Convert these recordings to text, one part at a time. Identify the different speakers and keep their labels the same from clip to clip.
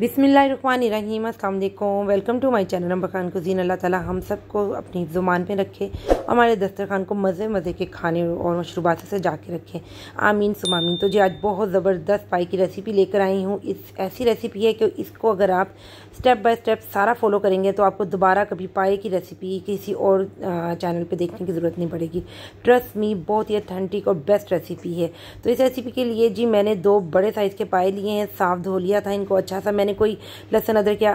Speaker 1: बिसमीम अल्लाम welcome to my channel नंबर खान कुजीन अल्लाह ताला हम सबको अपनी ज़ुबान पे रखे और हमारे दस्तरखान को मज़े मज़े के खाने और मशरूबात से जा के रखें आमीन सुमामीन तो जी आज बहुत ज़बरदस्त पाई की रेसिपी लेकर आई हूँ इस ऐसी रेसिपी है कि इसको अगर आप स्टेप बाय स्टेप सारा फॉलो करेंगे तो आपको दोबारा कभी पाए की रेसिपी किसी और चैनल पर देखने की ज़रूरत नहीं पड़ेगी ट्रस्ट मी बहुत ही अथेंटिक और बेस्ट रेसिपी है तो इस रेसिपी के लिए जी मैंने दो बड़े साइज़ के पाए लिए हैं साफ धो लिया था इनको अच्छा सा मैंने मैंने कोई लहसुन अदरक या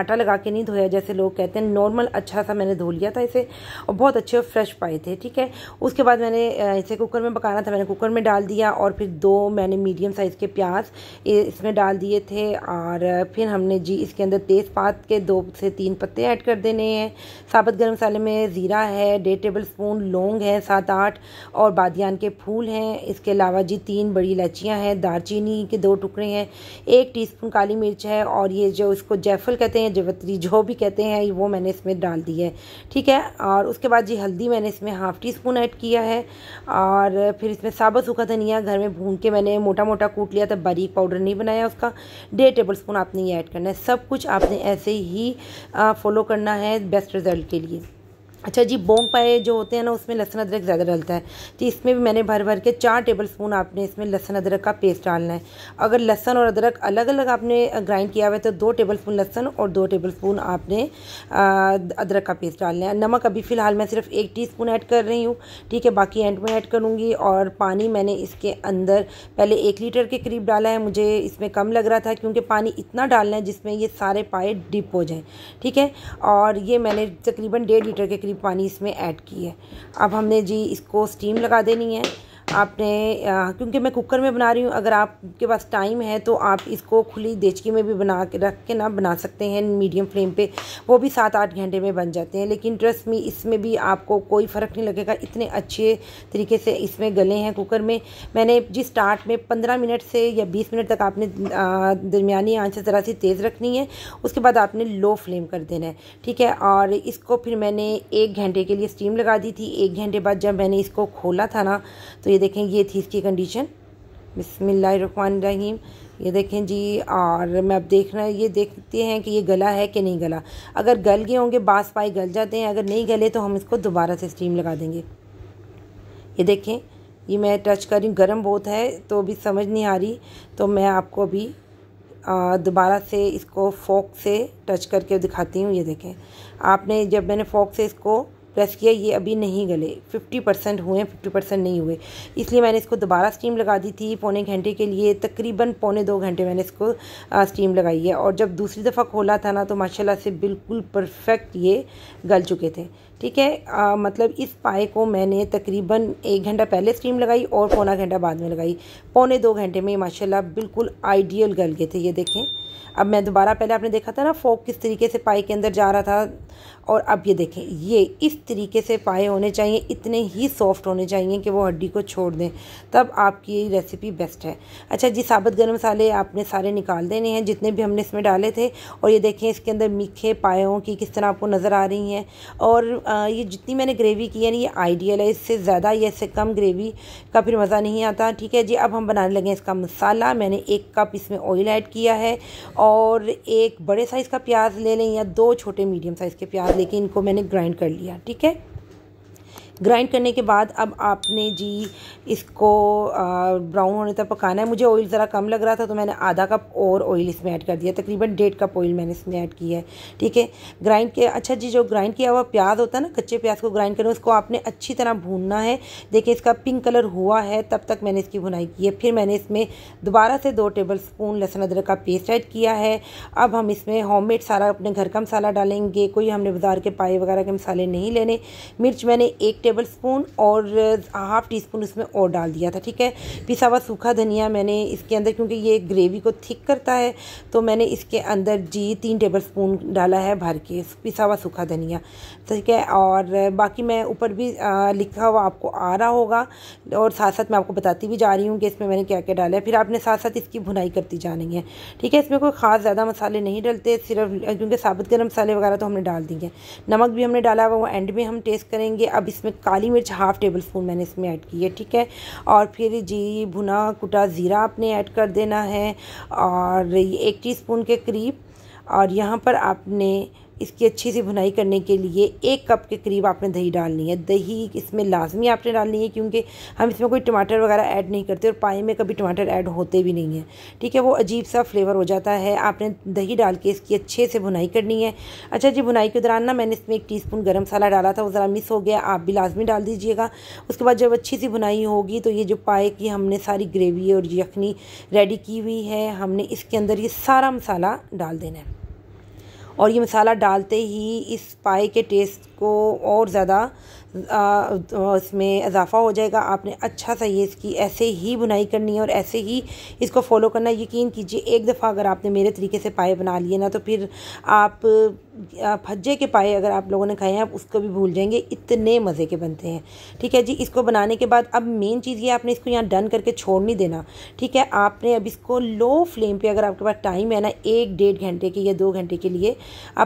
Speaker 1: आटा लगा के नहीं धोया जैसे लोग कहते हैं नॉर्मल अच्छा सा मैंने धो लिया था इसे और बहुत अच्छे और फ्रेश पाए थे ठीक है उसके बाद मैंने इसे कुकर में पकाना था मैंने कुकर में डाल दिया और फिर दो मैंने मीडियम साइज़ के प्याज इसमें डाल दिए थे और फिर हमने जी इसके अंदर तेज़पात के दो से तीन पत्ते ऐड कर देने हैं साबुत गर्म मसाले में ज़ीरा है डेढ़ टेबल स्पून लौंग है सात आठ और बादियान के फूल हैं इसके अलावा जी तीन बड़ी इलायचियाँ हैं दारचीनी के दो टुकड़े हैं एक टीस्पून काली काली मिर्च है और ये जो इसको जयफल कहते हैं जवत्री जो भी कहते हैं वो मैंने इसमें डाल दी है ठीक है और उसके बाद जी हल्दी मैंने इसमें हाफ़ टी स्पून ऐड किया है और फिर इसमें साबुत सूखा धनिया घर में भून के मैंने मोटा मोटा कूट लिया था बारीक पाउडर नहीं बनाया उसका डेढ़ टेबल स्पून आपने ये ऐड करना है सब कुछ आपने ऐसे ही फॉलो करना है बेस्ट रिज़ल्ट के लिए अच्छा जी बोंग पाए जो होते हैं ना उसमें लहसुन अदरक ज़्यादा डलता है तो इसमें भी मैंने भर भर के चार टेबल स्पून आपने इसमें लहसुन अदरक का पेस्ट डालना है अगर लहसुन और अदरक अलग अलग आपने ग्राइंड किया हुआ है तो दो टेबल स्पून लहसुन और दो टेबल स्पून आपने अदरक का पेस्ट डालना है नमक अभी फ़िलहाल मैं सिर्फ एक टी स्पून ऐड कर रही हूँ ठीक है बाकी एंड में ऐड करूँगी और पानी मैंने इसके अंदर पहले एक लीटर के करीब डाला है मुझे इसमें कम लग रहा था क्योंकि पानी इतना डालना है जिसमें ये सारे पाए डिप हो जाएँ ठीक है और ये मैंने तकरीबन डेढ़ लीटर के करीब पानी इसमें ऐड की है अब हमने जी इसको स्टीम लगा देनी है आपने क्योंकि मैं कुकर में बना रही हूँ अगर आपके पास टाइम है तो आप इसको खुली देचकी में भी बना के रख के ना बना सकते हैं मीडियम फ्लेम पे वो भी सात आठ घंटे में बन जाते हैं लेकिन ट्रस्ट में इसमें भी आपको कोई फ़र्क नहीं लगेगा इतने अच्छे तरीके से इसमें गले हैं कुकर में मैंने जिस स्टार्ट में पंद्रह मिनट से या बीस मिनट तक आपने दरमियानी आँच ज़रा सी तेज़ रखनी है उसके बाद आपने लो फ्लेम कर देना है ठीक है और इसको फिर मैंने एक घंटे के लिए स्टीम लगा दी थी एक घंटे बाद जब मैंने इसको खोला था ना तो ये देखें ये थी इसकी कंडीशन रहीम ये देखें जी और मैं अब देख रहा ये देखते हैं कि ये गला है कि नहीं गला अगर गल गए होंगे बास पाई गल जाते हैं अगर नहीं गले तो हम इसको दोबारा से स्टीम लगा देंगे ये देखें ये मैं टच कर रही हूँ गर्म बहुत है तो अभी समझ नहीं आ रही तो मैं आपको अभी दोबारा से इसको फोक से टच करके दिखाती हूँ ये देखें आपने जब मैंने फोक से इसको प्रेस किया ये अभी नहीं गले 50 परसेंट हुए 50 परसेंट नहीं हुए इसलिए मैंने इसको दोबारा स्टीम लगा दी थी पौने घंटे के लिए तकरीबन पौने दो घंटे मैंने इसको आ, स्टीम लगाई है और जब दूसरी दफ़ा खोला था ना तो माशाल्लाह से बिल्कुल परफेक्ट ये गल चुके थे ठीक है आ, मतलब इस पाए को मैंने तकरीबन एक घंटा पहले स्टीम लगाई और पौना घंटा बाद में लगाई पौने दो घंटे में माशाल्लाह बिल्कुल आइडियल गल गए थे ये देखें अब मैं दोबारा पहले आपने देखा था ना फोक किस तरीके से पाए के अंदर जा रहा था और अब ये देखें ये इस तरीके से पाए होने चाहिए इतने ही सॉफ्ट होने चाहिए कि वो हड्डी को छोड़ दें तब आपकी रेसिपी बेस्ट है अच्छा जी साबुत गर्म मसाले आपने सारे निकाल देने हैं जितने भी हमने इसमें डाले थे और ये देखें इसके अंदर मीठे पायों की किस तरह आपको नज़र आ रही हैं और ये जितनी मैंने ग्रेवी की है ना ये आइडियल है इससे ज़्यादा या इससे कम ग्रेवी का फिर मज़ा नहीं आता ठीक है जी अब हम बनाने लगे हैं इसका मसाला मैंने एक कप इसमें ऑयल ऐड किया है और एक बड़े साइज़ का प्याज ले लें या दो छोटे मीडियम साइज़ के प्याज लेके इनको मैंने ग्राइंड कर लिया ठीक है ग्राइंड करने के बाद अब आपने जी इसको ब्राउन होने तक पकाना है मुझे ऑयल ज़रा कम लग रहा था तो मैंने आधा कप और ऑयल इसमें ऐड कर दिया तकरीबन डेढ़ कप ऑयल मैंने इसमें ऐड किया है ठीक है ग्राइंड किया अच्छा जी जो ग्राइंड किया हुआ प्याज होता है ना कच्चे प्याज को ग्राइंड करना उसको आपने अच्छी तरह भूनना है देखिए इसका पिंक कलर हुआ है तब तक मैंने इसकी भुनाई की है फिर मैंने इसमें दोबारा से दो टेबल स्पून लहसुन अदरक का पेस्ट ऐड किया है अब हम इसमें होम सारा अपने घर का मसाला डालेंगे कोई हमने बाज़ार के पाए वगैरह के मसाले नहीं लेने मिर्च मैंने एक टेबल स्पून और हाफ़ टी स्पून इसमें और डाल दिया था ठीक है पिसा हुआ सूखा धनिया मैंने इसके अंदर क्योंकि ये ग्रेवी को थिक करता है तो मैंने इसके अंदर जी तीन टेबल स्पून डाला है भर के पिसा हुआ सूखा धनिया ठीक है और बाकी मैं ऊपर भी लिखा हुआ आपको आ रहा होगा और साथ साथ मैं आपको बताती भी जा रही हूँ कि इसमें मैंने क्या क्या डाला है फिर आपने साथ साथ इसकी भुनाई करती जानी है ठीक है इसमें कोई ख़ास ज़्यादा मसाले नहीं डलते सिर्फ क्योंकि साबुत गर्म मसाले वगैरह तो हमने डाल दिए नमक भी हमने डाला हुआ वो एंड में हम टेस्ट करेंगे अब इसमें काली मिर्च हाफ़ टेबल स्पून मैंने इसमें ऐड की है ठीक है और फिर जी भुना कुटा ज़ीरा आपने ऐड कर देना है और एक टीस्पून के करीब और यहाँ पर आपने इसकी अच्छी सी भुनाई करने के लिए एक कप के करीब आपने दही डालनी है दही इसमें लाजमी आपने डालनी है क्योंकि हम इसमें कोई टमाटर वगैरह ऐड नहीं करते और पाए में कभी टमाटर ऐड होते भी नहीं है ठीक है वो अजीब सा फ्लेवर हो जाता है आपने दही डाल के इसकी अच्छे से भुनाई करनी है अच्छा जी भुनाई के दौरान ना मैंने इसमें एक टी स्पून गर्म मसाला डाला था वो ज़रा मिस हो गया आप भी लाजमी डाल दीजिएगा उसके बाद जब अच्छी सी भुनाई होगी तो ये जो पाए की हमने सारी ग्रेवी और यखनी रेडी की हुई है हमने इसके अंदर ये सारा मसाला डाल देना है और ये मसाला डालते ही इस पाए के टेस्ट आपको और ज़्यादा इसमें इजाफा हो जाएगा आपने अच्छा सा ये इसकी ऐसे ही बुनाई करनी है और ऐसे ही इसको फॉलो करना यकीन कीजिए एक दफ़ा अगर आपने मेरे तरीके से पाए बना लिए ना तो फिर आप फज्जे के पाए अगर आप लोगों ने खाए हैं आप उसको भी भूल जाएंगे इतने मज़े के बनते हैं ठीक है जी इसको बनाने के बाद अब मेन चीज़ ये आपने इसको यहाँ डन करके छोड़ नहीं देना ठीक है आपने अब इसको लो फ्लेम पे अगर आपके पास टाइम है ना एक डेढ़ घंटे के या दो घंटे के लिए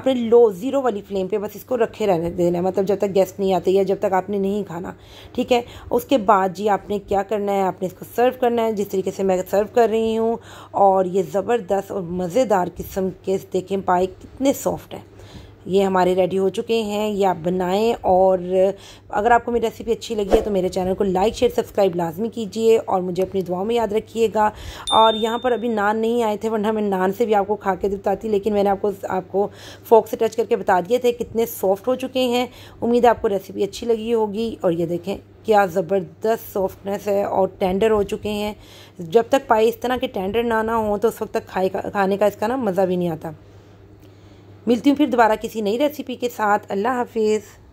Speaker 1: आपने लो ज़ीरो वाली फ्लेम पे बस इसको रखे रहने दे देना है मतलब जब तक गेस्ट नहीं आते या जब तक आपने नहीं खाना ठीक है उसके बाद जी आपने क्या करना है आपने इसको सर्व करना है जिस तरीके से मैं सर्व कर रही हूँ और ये ज़बरदस्त और मज़ेदार किस्म के देखें पाए कितने सॉफ्ट हैं ये हमारे रेडी हो चुके हैं ये आप बनाएं और अगर आपको मेरी रेसिपी अच्छी लगी है तो मेरे चैनल को लाइक शेयर सब्सक्राइब लाजमी कीजिए और मुझे अपनी दुआओं में याद रखिएगा और यहाँ पर अभी नान नहीं आए थे वरना मैं नान से भी आपको खा के बताती लेकिन मैंने आपको आपको फोक से टच करके बता दिए थे कितने सॉफ्ट हो चुके हैं उम्मीद है आपको रेसिपी अच्छी लगी होगी और ये देखें क्या ज़बरदस्त सॉफ्टनेस है और टेंडर हो चुके हैं जब तक पाए इस तरह के टेंडर ना ना हो तो उस वक्त तक खाए खाने का इसका ना मज़ा भी नहीं आता मिलती हूँ फिर दोबारा किसी नई रेसिपी के साथ अल्लाह हाफिज़